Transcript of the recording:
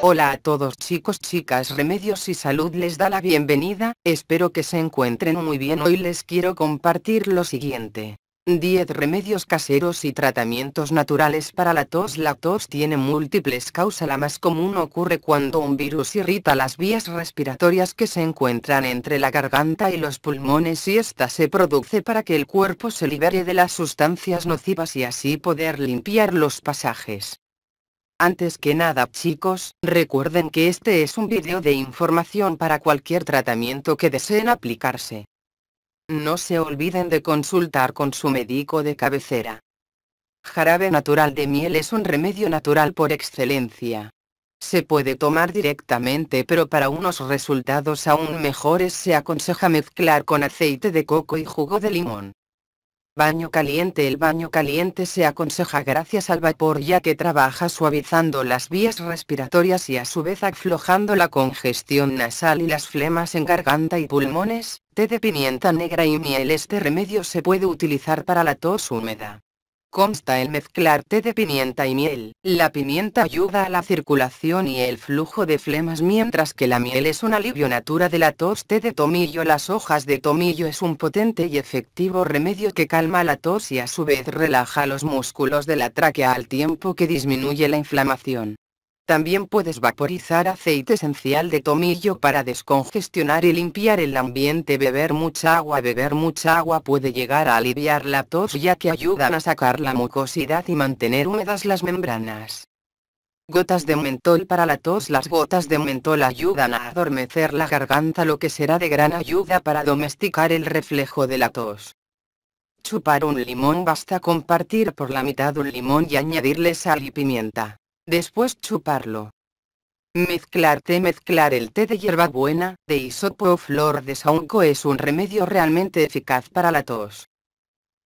Hola a todos chicos, chicas, Remedios y Salud les da la bienvenida, espero que se encuentren muy bien. Hoy les quiero compartir lo siguiente. 10 remedios caseros y tratamientos naturales para la tos. La tos tiene múltiples causas. La más común ocurre cuando un virus irrita las vías respiratorias que se encuentran entre la garganta y los pulmones y esta se produce para que el cuerpo se libere de las sustancias nocivas y así poder limpiar los pasajes. Antes que nada chicos, recuerden que este es un vídeo de información para cualquier tratamiento que deseen aplicarse. No se olviden de consultar con su médico de cabecera. Jarabe natural de miel es un remedio natural por excelencia. Se puede tomar directamente pero para unos resultados aún mejores se aconseja mezclar con aceite de coco y jugo de limón. Baño caliente El baño caliente se aconseja gracias al vapor ya que trabaja suavizando las vías respiratorias y a su vez aflojando la congestión nasal y las flemas en garganta y pulmones, té de pimienta negra y miel Este remedio se puede utilizar para la tos húmeda, Consta el té de pimienta y miel. La pimienta ayuda a la circulación y el flujo de flemas mientras que la miel es un alivio de la tos. Té de tomillo Las hojas de tomillo es un potente y efectivo remedio que calma la tos y a su vez relaja los músculos de la tráquea al tiempo que disminuye la inflamación. También puedes vaporizar aceite esencial de tomillo para descongestionar y limpiar el ambiente. Beber mucha agua. Beber mucha agua puede llegar a aliviar la tos ya que ayudan a sacar la mucosidad y mantener húmedas las membranas. Gotas de mentol para la tos. Las gotas de mentol ayudan a adormecer la garganta lo que será de gran ayuda para domesticar el reflejo de la tos. Chupar un limón. Basta compartir por la mitad un limón y añadirle sal y pimienta. Después chuparlo. Mezclar té Mezclar el té de hierbabuena, de isopo o flor de saunco es un remedio realmente eficaz para la tos.